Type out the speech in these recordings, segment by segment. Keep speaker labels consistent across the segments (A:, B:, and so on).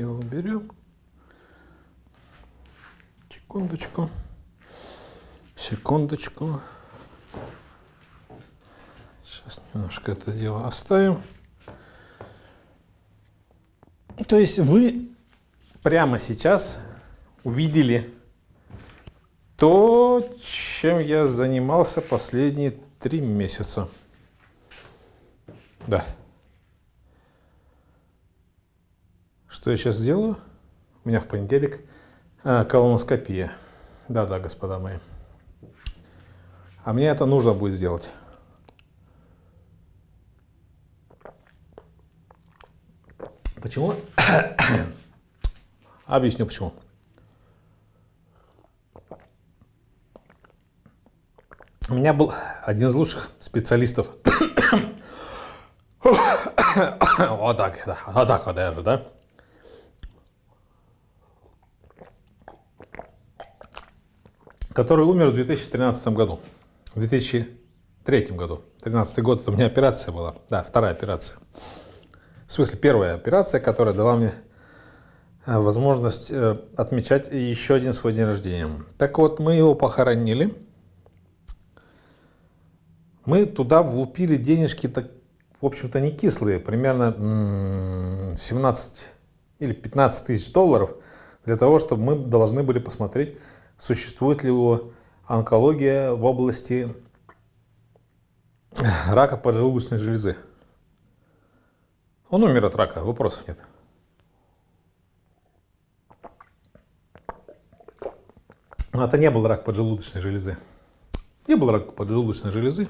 A: его уберем. Секундочку. Секундочку. Сейчас немножко это дело оставим. То есть вы прямо сейчас увидели то, чем я занимался последние три месяца. Да. Что я сейчас сделаю? У меня в понедельник а, колоноскопия. Да-да, господа мои. А мне это нужно будет сделать. Почему? Объясню почему. У меня был один из лучших специалистов. вот так, да, вот так вот даже, да? который умер в 2013 году. В 2003 году. 13 год это у меня операция была. Да, вторая операция. В смысле, первая операция, которая дала мне э, возможность э, отмечать еще один свой день рождения. Так вот, мы его похоронили. Мы туда влупили денежки, так, в общем-то, не кислые, примерно 17 или 15 тысяч долларов, для того, чтобы мы должны были посмотреть существует ли у онкология в области рака поджелудочной железы. Он умер от рака, вопросов нет. Но это не был рак поджелудочной железы. Не был рак поджелудочной железы.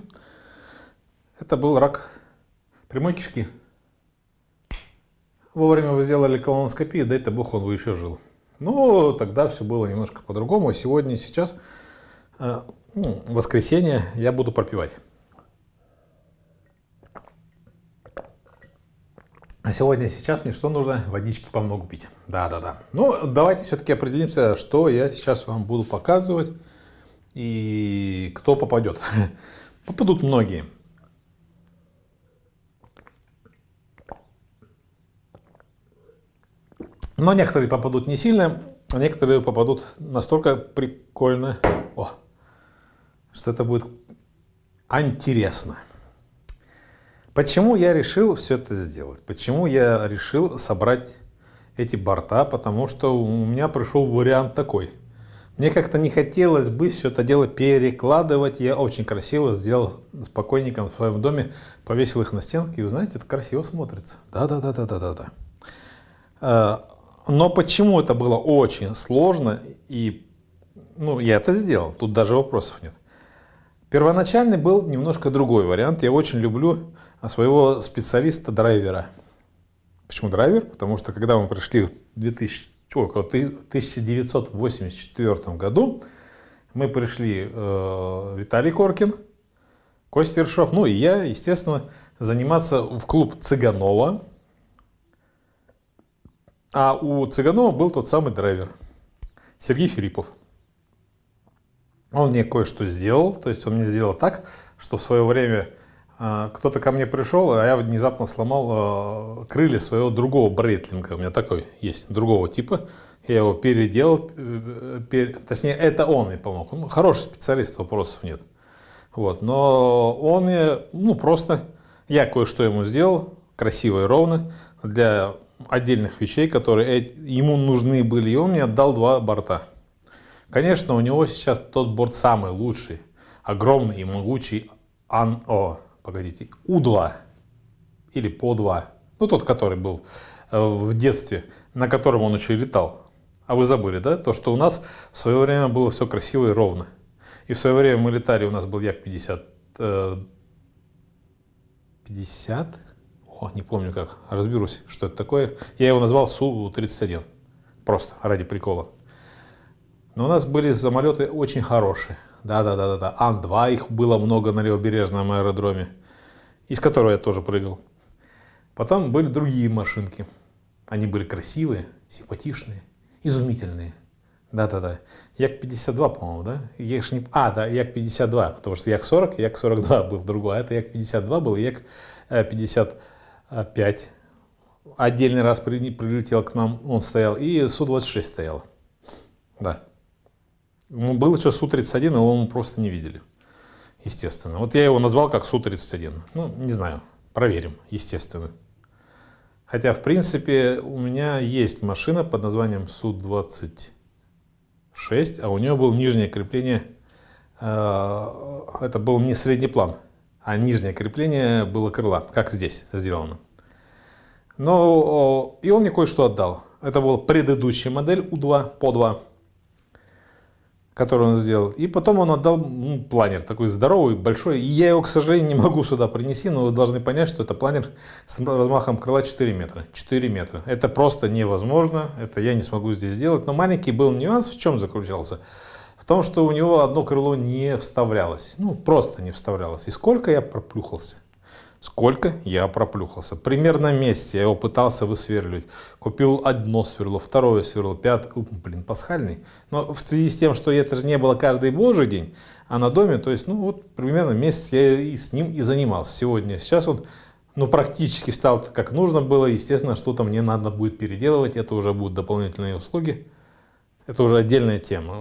A: Это был рак прямой кишки. Вовремя вы сделали колоноскопию, да то, бог, он бы еще жил. Но ну, тогда все было немножко по-другому. Сегодня, сейчас, э, ну, воскресенье, я буду пропивать. А сегодня, сейчас мне что нужно? Водички по много пить. Да-да-да. Ну, давайте все-таки определимся, что я сейчас вам буду показывать и кто попадет. Попадут многие. Но некоторые попадут не сильно, а некоторые попадут настолько прикольно, о, что это будет интересно. Почему я решил все это сделать? Почему я решил собрать эти борта? Потому что у меня пришел вариант такой. Мне как-то не хотелось бы все это дело перекладывать. Я очень красиво сделал спокойненько в своем доме, повесил их на стенки. И вы знаете, это красиво смотрится. Да-да-да-да-да-да-да. Но почему это было очень сложно, и ну, я это сделал, тут даже вопросов нет. Первоначальный был немножко другой вариант. Я очень люблю а, своего специалиста-драйвера. Почему драйвер? Потому что когда мы пришли в 2000, около 1984 году, мы пришли э, Виталий Коркин, Костя Вершов, ну и я, естественно, заниматься в клуб Цыганова, а у Цыганова был тот самый драйвер, Сергей Филиппов. Он мне кое-что сделал, то есть он мне сделал так, что в свое время а, кто-то ко мне пришел, а я внезапно сломал а, крылья своего другого брейтлинга. У меня такой есть, другого типа. Я его переделал, э, пер... точнее, это он мне помог. Ну хороший специалист, вопросов нет. Вот, но он мне, ну, просто, я кое-что ему сделал, красиво и ровно, для отдельных вещей, которые ему нужны были, и он мне отдал два борта. Конечно, у него сейчас тот борт самый лучший, огромный и могучий АНО, погодите, У-2 или ПО-2, ну тот, который был э, в детстве, на котором он еще и летал. А вы забыли, да, то, что у нас в свое время было все красиво и ровно. И в свое время мы летали, у нас был Як-50, 50, 50 о, не помню как, разберусь, что это такое. Я его назвал Су-31, просто ради прикола. Но у нас были самолеты очень хорошие. Да-да-да-да. Ан-2 их было много на левобережном аэродроме, из которого я тоже прыгал. Потом были другие машинки. Они были красивые, симпатичные, изумительные. Да-да-да. Як-52, по-моему, да? Я не... А, да, Як-52, потому что Як-40, Як-42 был другой, а это Як-52 был, Як-52 э, опять отдельный раз прилетел к нам, он стоял, и Су-26 стоял. Да. Ну, был еще Су-31, его мы просто не видели, естественно. Вот я его назвал как Су-31. Ну, не знаю, проверим, естественно. Хотя, в принципе, у меня есть машина под названием Су-26, а у нее было нижнее крепление, э, это был не средний план, а нижнее крепление было крыла, как здесь сделано. Но и он мне кое-что отдал. Это была предыдущая модель У2 по 2, которую он сделал. И потом он отдал ну, планер, такой здоровый, большой. И я его, к сожалению, не могу сюда принести, но вы должны понять, что это планер с размахом крыла 4 метра. 4 метра. Это просто невозможно, это я не смогу здесь сделать. Но маленький был нюанс, в чем заключался. Потому что у него одно крыло не вставлялось. Ну, просто не вставлялось. И сколько я проплюхался? Сколько я проплюхался. Примерно месяц я его пытался высверливать. Купил одно сверло, второе сверло, пятое. уп, Блин, пасхальный. Но в связи с тем, что это же не было каждый божий день, а на доме, то есть, ну вот примерно месяц я и с ним и занимался сегодня. Сейчас он, ну, практически стал как нужно было. Естественно, что-то мне надо будет переделывать. Это уже будут дополнительные услуги. Это уже отдельная тема.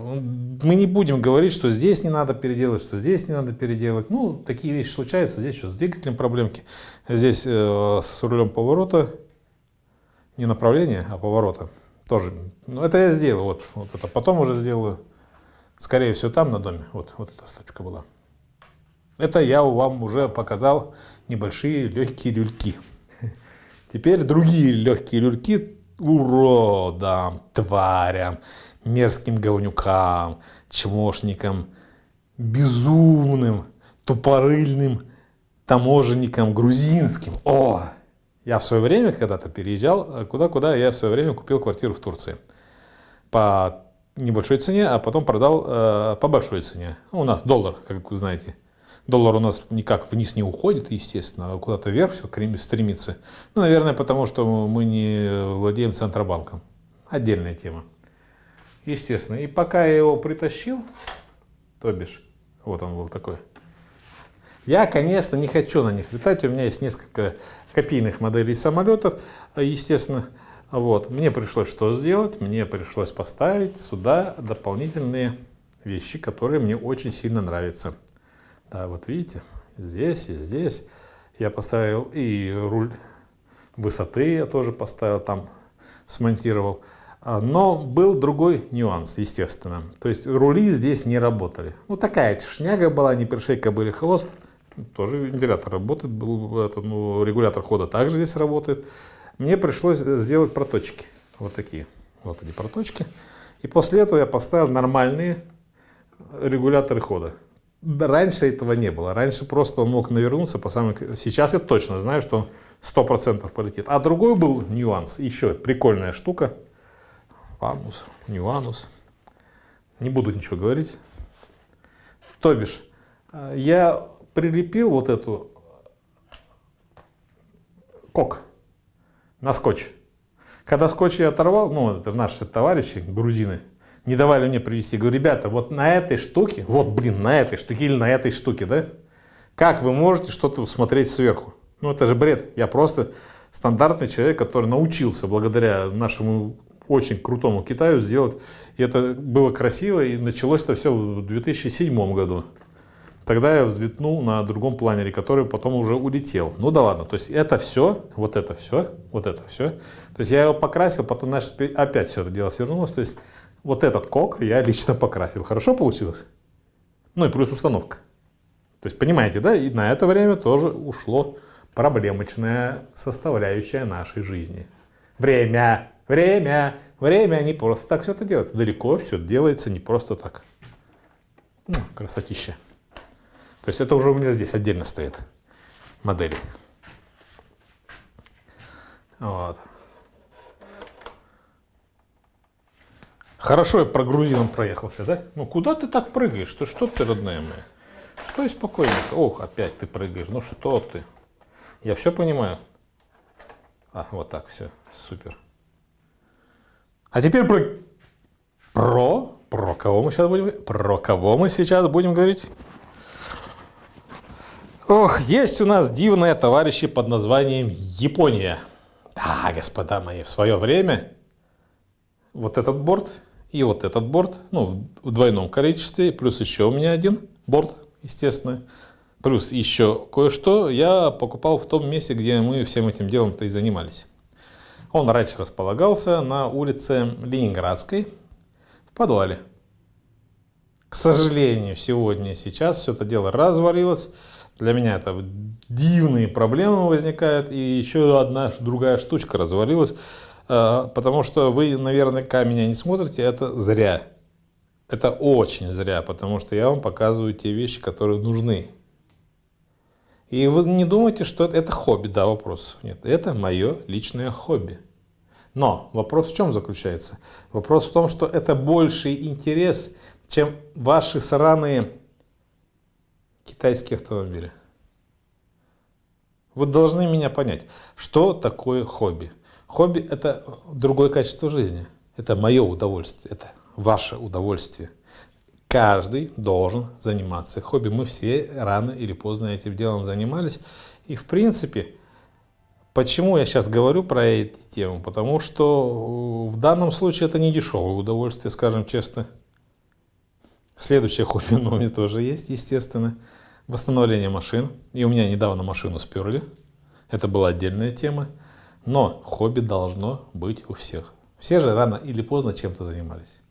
A: Мы не будем говорить, что здесь не надо переделывать что здесь не надо переделывать Ну, такие вещи случаются. Здесь что, с двигателем проблемки. Здесь э, с рулем поворота. Не направление, а поворота. Тоже. Ну, это я сделал. Вот, вот это потом уже сделаю. Скорее всего, там на доме. Вот, вот эта стучка была. Это я вам уже показал небольшие легкие люльки. Теперь другие легкие люльки уродам, тварям мерзким говнюкам, чмошникам, безумным, тупорыльным таможенникам грузинским. О! Я в свое время когда-то переезжал, э, куда-куда, я в свое время купил квартиру в Турции. По небольшой цене, а потом продал э, по большой цене. У нас доллар, как вы знаете. Доллар у нас никак вниз не уходит, естественно, а куда-то вверх все стремится. Ну, наверное, потому что мы не владеем Центробанком. Отдельная тема естественно. И пока я его притащил, то бишь, вот он был такой. Я, конечно, не хочу на них летать. У меня есть несколько копийных моделей самолетов, естественно. Вот. Мне пришлось что сделать? Мне пришлось поставить сюда дополнительные вещи, которые мне очень сильно нравятся. Да, вот видите, здесь и здесь. Я поставил и руль высоты я тоже поставил, там смонтировал. А, но был другой нюанс, естественно. То есть рули здесь не работали. Ну такая шняга была, не першейка были хвост. Тоже вентилятор работает, был, это, ну, регулятор хода также здесь работает. Мне пришлось сделать проточки. Вот такие. Вот эти проточки. И после этого я поставил нормальные регуляторы хода. Раньше этого не было. Раньше просто он мог навернуться по самой... Сейчас я точно знаю, что он 100% полетит. А другой был нюанс, еще прикольная штука – анус, нюанус. Не буду ничего говорить. То бишь, э, я прилепил вот эту э, кок на скотч. Когда скотч я оторвал, ну, это наши товарищи, грузины, не давали мне привезти. Говорю, ребята, вот на этой штуке, вот, блин, на этой штуке или на этой штуке, да? Как вы можете что-то смотреть сверху? Ну, это же бред. Я просто стандартный человек, который научился благодаря нашему очень крутому Китаю сделать. И это было красиво, и началось это все в 2007 году. Тогда я взлетнул на другом планере, который потом уже улетел. Ну да ладно, то есть это все, вот это все, вот это все. То есть я его покрасил, потом знаешь, опять все это дело свернулось. То есть вот этот кок я лично покрасил. Хорошо получилось? Ну и плюс установка. То есть понимаете, да? И на это время тоже ушло проблемочная составляющая нашей жизни. Время. Время, время не просто так все это делается. Далеко все делается не просто так. красотища. То есть это уже у меня здесь отдельно стоит модель. Вот. Хорошо я прогрузилом проехался, да? Ну куда ты так прыгаешь? Ты что ты, родная моя? Стой спокойненько. Ох, опять ты прыгаешь. Ну что ты? Я все понимаю. А, вот так все. Супер. А теперь про... Про? Про кого мы сейчас будем... Про кого мы сейчас будем говорить? Ох, есть у нас дивные товарищи под названием Япония. Да, господа мои, в свое время вот этот борт и вот этот борт, ну, в двойном количестве, плюс еще у меня один борт, естественно, плюс еще кое-что я покупал в том месте, где мы всем этим делом-то и занимались. Он раньше располагался на улице Ленинградской в подвале. К сожалению, сегодня и сейчас все это дело развалилось. Для меня это дивные проблемы возникают. И еще одна другая штучка развалилась. А, потому что вы, наверняка, меня не смотрите. Это зря. Это очень зря, потому что я вам показываю те вещи, которые нужны. И вы не думайте, что это, это хобби, да, вопрос? нет. Это мое личное хобби. Но вопрос в чем заключается? Вопрос в том, что это больший интерес, чем ваши сраные китайские автомобили. Вы должны меня понять, что такое хобби. Хобби – это другое качество жизни. Это мое удовольствие, это ваше удовольствие. Каждый должен заниматься хобби. Мы все рано или поздно этим делом занимались. И в принципе, Почему я сейчас говорю про эту тему? Потому что э, в данном случае это не дешевое удовольствие, скажем честно. Следующее хобби у меня тоже есть, естественно. Восстановление машин. И у меня недавно машину сперли. Это была отдельная тема. Но хобби должно быть у всех. Все же рано или поздно чем-то занимались.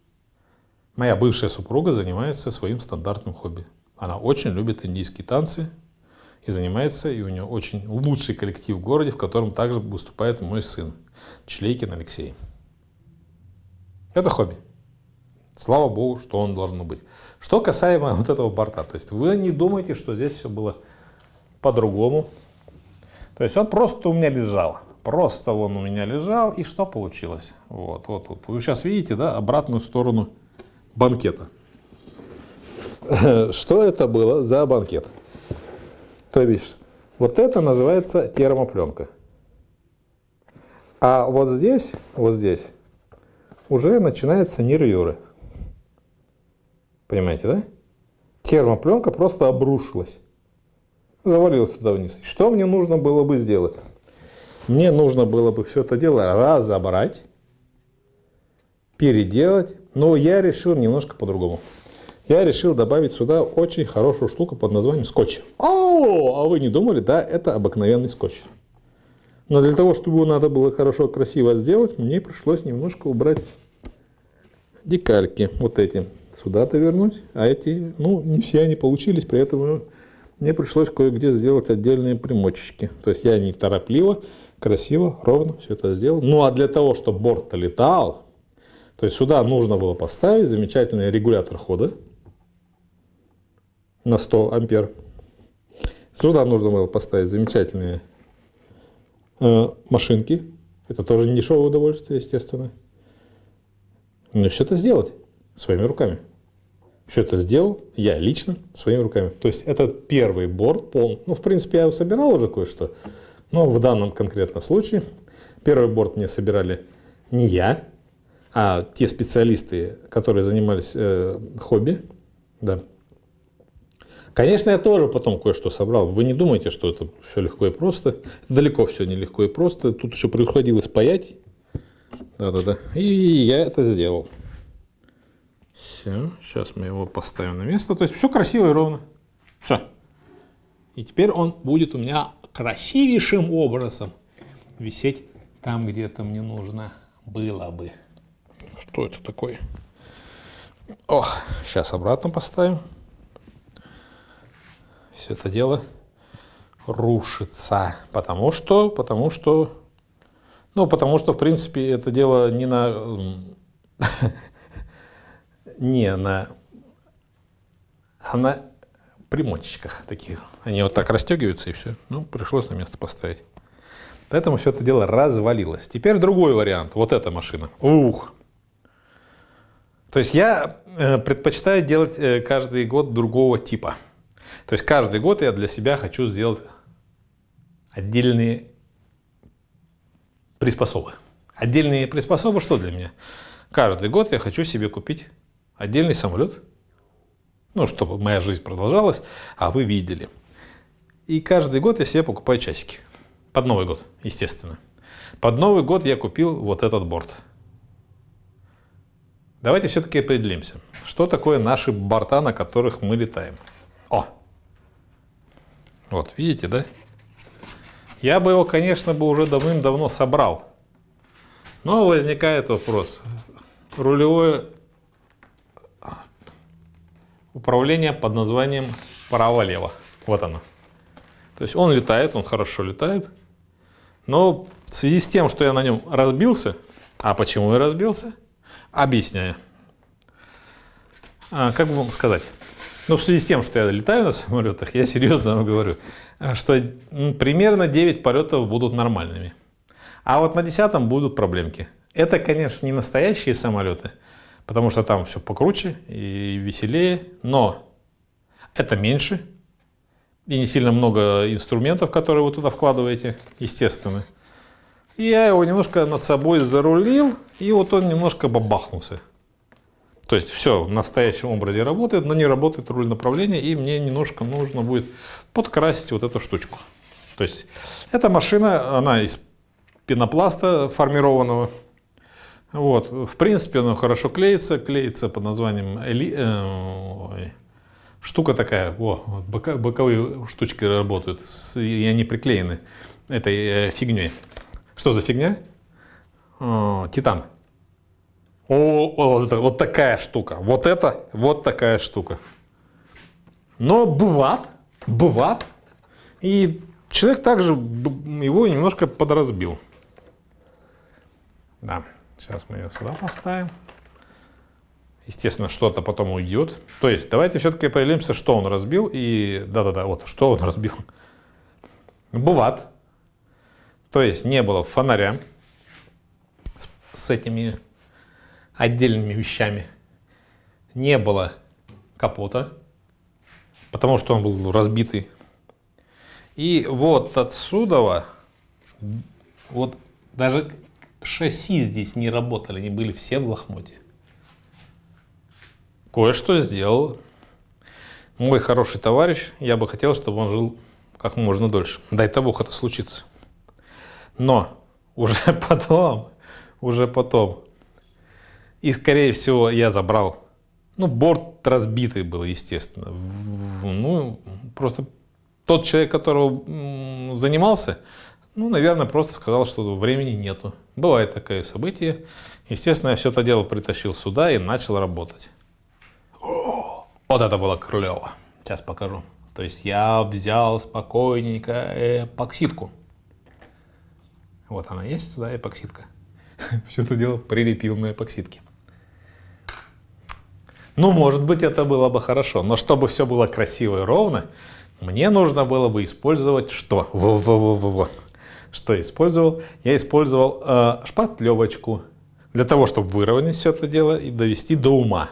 A: Моя бывшая супруга занимается своим стандартным хобби. Она очень любит индийские танцы, и занимается, и у него очень лучший коллектив в городе, в котором также выступает мой сын, Члейкин Алексей. Это хобби. Слава богу, что он должен быть. Что касаемо вот этого борта, то есть вы не думаете, что здесь все было по-другому. То есть он просто у меня лежал. Просто он у меня лежал, и что получилось? Вот, вот, вот. Вы сейчас видите, да, обратную сторону банкета. Что это было за банкет? То бишь, вот это называется термопленка. А вот здесь, вот здесь, уже начинается нервюры. Понимаете, да? Термопленка просто обрушилась. Завалилась туда вниз. Что мне нужно было бы сделать? Мне нужно было бы все это дело разобрать, переделать, но я решил немножко по-другому я решил добавить сюда очень хорошую штуку под названием скотч. О, а вы не думали, да, это обыкновенный скотч. Но для того, чтобы его надо было хорошо, красиво сделать, мне пришлось немножко убрать декальки вот эти сюда-то вернуть, а эти, ну, не все они получились, при этом э, мне пришлось кое-где сделать отдельные примочечки. То есть я не торопливо, красиво, ровно все это сделал. Ну, а для того, чтобы борт -то летал, то есть сюда нужно было поставить замечательный регулятор хода, на 100 ампер. Сюда нужно было поставить замечательные э, машинки. Это тоже не дешевое удовольствие, естественно. Но все это сделать своими руками. Все это сделал я лично своими руками. То есть это первый борт полный. Ну, в принципе, я его собирал уже кое-что. Но в данном конкретном случае первый борт мне собирали не я, а те специалисты, которые занимались э, хобби. Да. Конечно, я тоже потом кое-что собрал. Вы не думайте, что это все легко и просто. Далеко все не легко и просто. Тут еще приходилось паять. Да-да-да. И я это сделал. Все. Сейчас мы его поставим на место. То есть все красиво и ровно. Все. И теперь он будет у меня красивейшим образом висеть там, где это мне нужно было бы. Что это такое? Ох, сейчас обратно поставим все это дело рушится. Потому что, потому что, ну, потому что, в принципе, это дело не на, не на, а на примочечках таких. Они вот так расстегиваются и все. Ну, пришлось на место поставить. Поэтому все это дело развалилось. Теперь другой вариант. Вот эта машина. Ух! То есть я э, предпочитаю делать э, каждый год другого типа. То есть каждый год я для себя хочу сделать отдельные приспособы. Отдельные приспособы что для меня? Каждый год я хочу себе купить отдельный самолет, ну, чтобы моя жизнь продолжалась, а вы видели. И каждый год я себе покупаю часики. Под Новый год, естественно. Под Новый год я купил вот этот борт. Давайте все-таки определимся, что такое наши борта, на которых мы летаем. Вот, видите, да? Я бы его, конечно, бы уже давным-давно собрал. Но возникает вопрос. Рулевое управление под названием право-лево. Вот оно. То есть он летает, он хорошо летает. Но в связи с тем, что я на нем разбился, а почему я разбился, объясняю. А, как бы вам сказать? Ну, в связи с тем, что я летаю на самолетах, я серьезно вам говорю, что примерно 9 полетов будут нормальными. А вот на 10 будут проблемки. Это, конечно, не настоящие самолеты, потому что там все покруче и веселее, но это меньше, и не сильно много инструментов, которые вы туда вкладываете, естественно. И я его немножко над собой зарулил, и вот он немножко бабахнулся. То есть все в настоящем образе работает, но не работает руль направления, и мне немножко нужно будет подкрасить вот эту штучку. То есть эта машина, она из пенопласта формированного. Вот, в принципе, она хорошо клеится, клеится под названием эли... Э, ой. штука такая, о, вот бока... боковые штучки работают, и они приклеены этой э, фигней. Что за фигня? О, титан. О, о, вот такая штука. Вот это, вот такая штука. Но бывает, бывает. И человек также его немножко подразбил. Да, сейчас мы ее сюда поставим. Естественно, что-то потом уйдет. То есть, давайте все-таки определимся, что он разбил. И да-да-да, вот, что он разбил. Бывает. То есть, не было фонаря с, с этими отдельными вещами. Не было капота, потому что он был разбитый. И вот отсюда, вот даже шасси здесь не работали, они были все в лохмоте. Кое-что сделал мой хороший товарищ, я бы хотел, чтобы он жил как можно дольше. Дай-то Бог это случится. Но уже потом, уже потом и, скорее всего, я забрал. Ну, борт разбитый был, естественно. Ну, просто тот человек, которого занимался, ну, наверное, просто сказал, что времени нету. Бывает такое событие. Естественно, я все это дело притащил сюда и начал работать. О, вот это было клево. Сейчас покажу. То есть я взял спокойненько э, эпоксидку. Вот она есть сюда, эпоксидка. Все это дело прилепил на эпоксидке. Ну, может быть, это было бы хорошо, но чтобы все было красиво и ровно, мне нужно было бы использовать что? Во -во -во -во -во. Что использовал? Я использовал э, шпатлевочку для того, чтобы выровнять все это дело и довести до ума.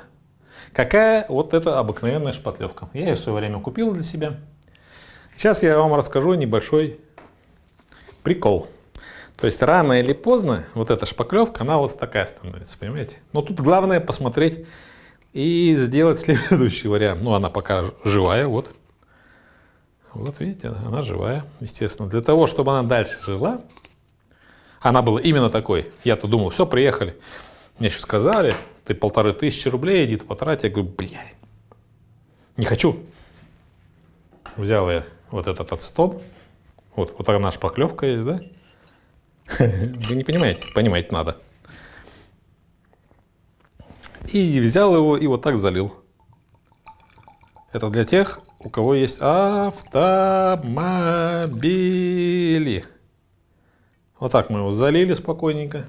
A: Какая вот эта обыкновенная шпатлевка? Я ее в свое время купил для себя. Сейчас я вам расскажу небольшой прикол. То есть рано или поздно вот эта шпаклевка, она вот такая становится, понимаете? Но тут главное посмотреть и сделать следующий вариант. Ну, она пока живая, вот. Вот видите, она живая, естественно. Для того, чтобы она дальше жила, она была именно такой. Я-то думал, все, приехали. Мне еще сказали, ты полторы тысячи рублей, иди ты потрать. Я говорю, блядь, не хочу. Взял я вот этот отстон. Вот, вот она шпаклевка есть, да? Вы не понимаете? Понимать надо. И взял его и вот так залил. Это для тех, у кого есть автомобили. Вот так мы его залили спокойненько.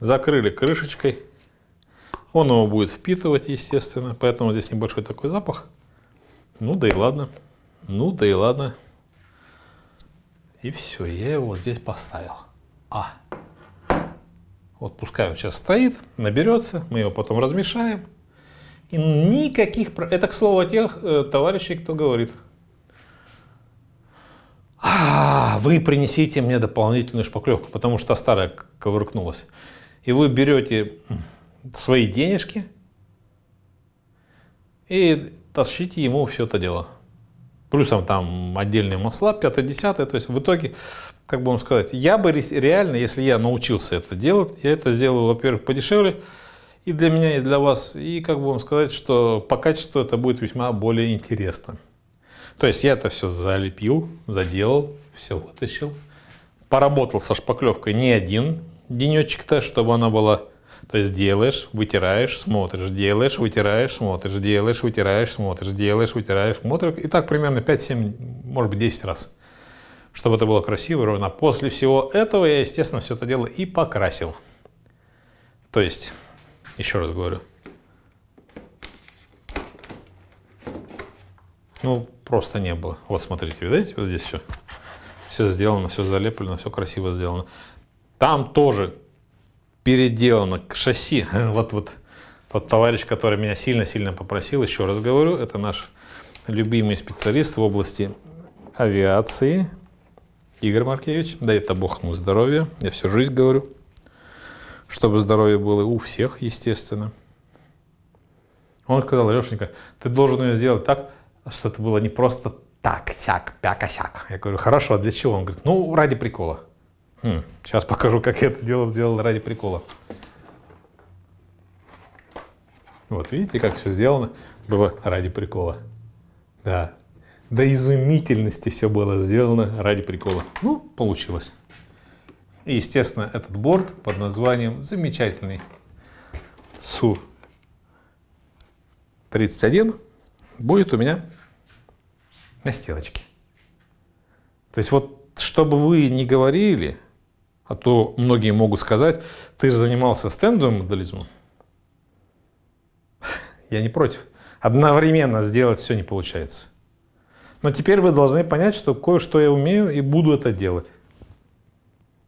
A: Закрыли крышечкой. Он его будет впитывать, естественно, поэтому здесь небольшой такой запах. Ну да и ладно. Ну да и ладно. И все, я его здесь поставил. А. Вот пускай он сейчас стоит, наберется, мы его потом размешаем. И никаких... Это, к слову, тех э, товарищей, кто говорит, а, вы принесите мне дополнительную шпаклевку, потому что старая ковыркнулась. И вы берете свои денежки и тащите ему все это дело. Плюсом там отдельные масла, 5-10, то есть в итоге как бы вам сказать, я бы реально, если я научился это делать, я это сделаю, во-первых, подешевле, и для меня, и для вас, и как бы вам сказать, что по качеству это будет весьма более интересно. То есть я это все залепил, заделал, все вытащил, поработал со шпаклевкой не один денечек-то, чтобы она была то есть делаешь, вытираешь, смотришь, делаешь, вытираешь, смотришь, делаешь, вытираешь, смотришь, делаешь, вытираешь, смотришь. И так примерно 5-7, может быть, 10 раз чтобы это было красиво ровно. После всего этого я, естественно, все это дело и покрасил. То есть, еще раз говорю, ну, просто не было. Вот смотрите, видите, вот здесь все. Все сделано, все залеплено, все красиво сделано. Там тоже переделано к шасси. Вот, вот тот товарищ, который меня сильно-сильно попросил, еще раз говорю, это наш любимый специалист в области авиации, Игорь Маркевич. Да это Бог ему здоровья. Я всю жизнь говорю, чтобы здоровье было у всех, естественно. Он сказал, Лешенька, ты должен ее сделать так, что это было не просто так, сяк, пяка-сяк. Я говорю, хорошо, а для чего? Он говорит, ну, ради прикола. Хм, сейчас покажу, как я это дело сделал ради прикола. Вот видите, как все сделано было ради прикола. Да, до изумительности все было сделано ради прикола. Ну, получилось. И, естественно, этот борт под названием замечательный Су-31 будет у меня на стеночке. То есть вот, чтобы вы не говорили, а то многие могут сказать, ты же занимался стендовым модализмом. Я не против. Одновременно сделать все не получается. Но теперь вы должны понять, что кое-что я умею и буду это делать.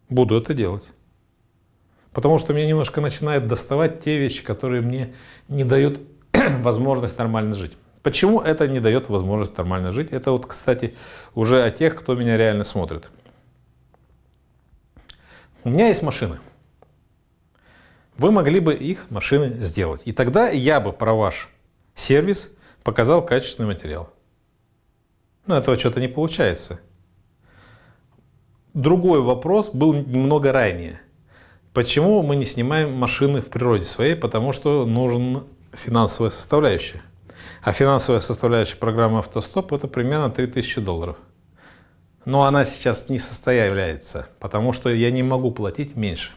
A: Буду это делать. Потому что меня немножко начинает доставать те вещи, которые мне не дают возможность нормально жить. Почему это не дает возможность нормально жить? Это вот, кстати, уже о тех, кто меня реально смотрит. У меня есть машины. Вы могли бы их машины сделать. И тогда я бы про ваш сервис показал качественный материал. Но ну, этого что-то не получается. Другой вопрос был немного ранее. Почему мы не снимаем машины в природе своей? Потому что нужен финансовая составляющая. А финансовая составляющая программы «Автостоп» — это примерно 3000 долларов. Но она сейчас не составляется, потому что я не могу платить меньше.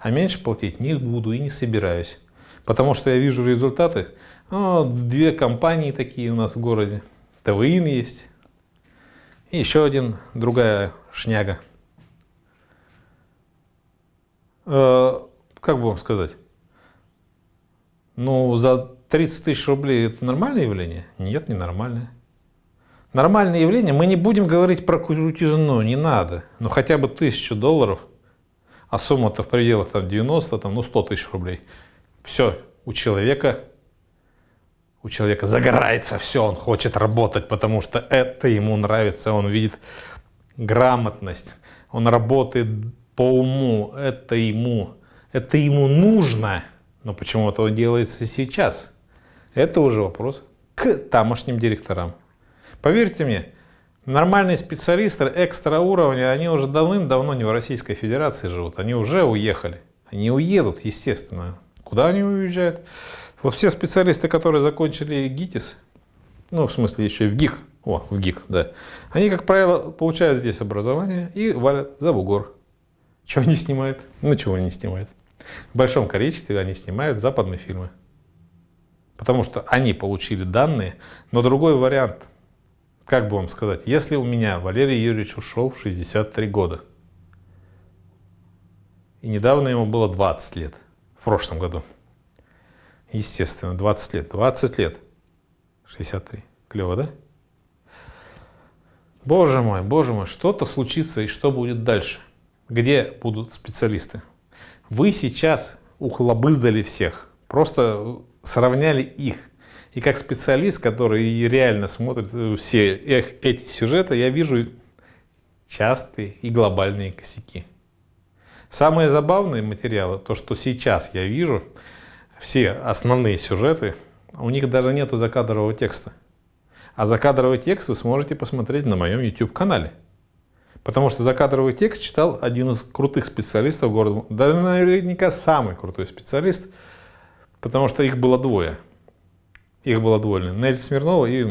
A: А меньше платить не буду и не собираюсь. Потому что я вижу результаты. Ну, две компании такие у нас в городе. ТВИН есть, и еще один, другая шняга. Э, как бы вам сказать? Ну, за 30 тысяч рублей это нормальное явление? Нет, не нормальное. Нормальное явление, мы не будем говорить про крутизну, не надо. Но ну, хотя бы тысячу долларов, а сумма-то в пределах там 90, там, ну 100 тысяч рублей. Все, у человека у человека загорается все, он хочет работать, потому что это ему нравится, он видит грамотность, он работает по уму, это ему, это ему нужно, но почему это делается сейчас? Это уже вопрос к тамошним директорам. Поверьте мне, нормальные специалисты экстра уровня, они уже давным-давно не в Российской Федерации живут, они уже уехали. Они уедут, естественно. Куда они уезжают? Вот все специалисты, которые закончили ГИТИС, ну, в смысле, еще и в ГИК, о, в ГИК, да, они, как правило, получают здесь образование и валят за бугор. Чего они снимают? Ну, чего они снимают? В большом количестве они снимают западные фильмы. Потому что они получили данные, но другой вариант, как бы вам сказать, если у меня Валерий Юрьевич ушел в 63 года, и недавно ему было 20 лет, в прошлом году, Естественно, 20 лет. 20 лет. 63. Клево, да? Боже мой, боже мой, что-то случится и что будет дальше? Где будут специалисты? Вы сейчас ухлобыздали всех, просто сравняли их. И как специалист, который реально смотрит все эти сюжеты, я вижу частые и глобальные косяки. Самые забавные материалы, то, что сейчас я вижу, все основные сюжеты, у них даже нету закадрового текста. А закадровый текст вы сможете посмотреть на моем YouTube-канале. Потому что закадровый текст читал один из крутых специалистов города. Да, наверняка самый крутой специалист, потому что их было двое. Их было двое. Нелли Смирнова и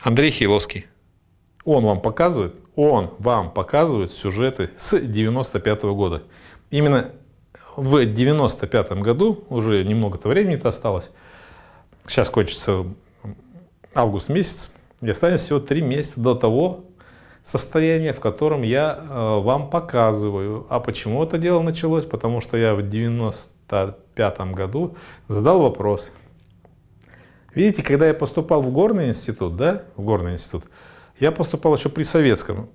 A: Андрей Хиловский. Он вам показывает, он вам показывает сюжеты с 95 -го года. Именно в 95 году, уже немного-то времени-то осталось, сейчас кончится август месяц, и останется всего три месяца до того состояния, в котором я э, вам показываю. А почему это дело началось? Потому что я в 95 году задал вопрос. Видите, когда я поступал в горный институт, да, в горный институт, я поступал еще при Советском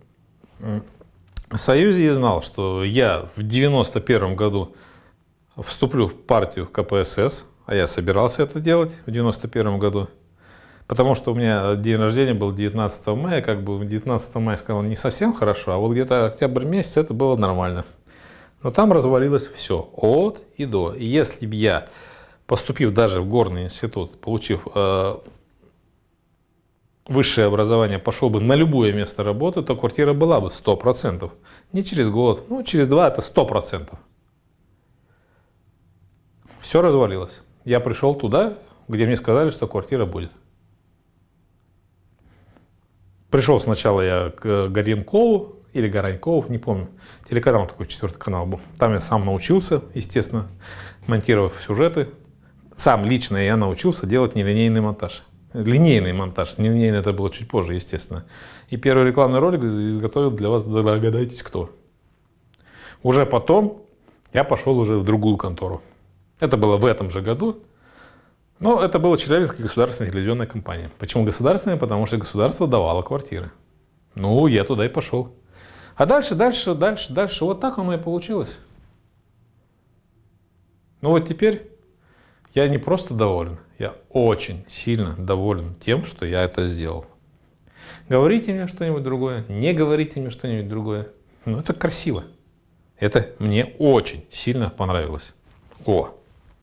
A: Союзе и знал, что я в 91 году вступлю в партию КПСС, а я собирался это делать в 91 году, потому что у меня день рождения был 19 мая, как бы 19 мая сказал не совсем хорошо, а вот где-то октябрь месяц это было нормально. Но там развалилось все, от и до. И если бы я, поступив даже в горный институт, получив э, высшее образование, пошел бы на любое место работы, то квартира была бы 100%. Не через год, ну через два это 100%. Все развалилось. Я пришел туда, где мне сказали, что квартира будет. Пришел сначала я к э, Горенкову или Горанькову, не помню. Телеканал такой, четвертый канал был. Там я сам научился, естественно, монтировав сюжеты. Сам лично я научился делать нелинейный монтаж. Линейный монтаж, нелинейный это было чуть позже, естественно. И первый рекламный ролик изготовил для вас, догадайтесь кто. Уже потом я пошел уже в другую контору. Это было в этом же году. Но это было Челябинская государственная телевизионная компания. Почему государственная? Потому что государство давало квартиры. Ну, я туда и пошел. А дальше, дальше, дальше, дальше. Вот так оно и получилось. Ну вот теперь я не просто доволен, я очень сильно доволен тем, что я это сделал. Говорите мне что-нибудь другое, не говорите мне что-нибудь другое. Ну это красиво. Это мне очень сильно понравилось. О!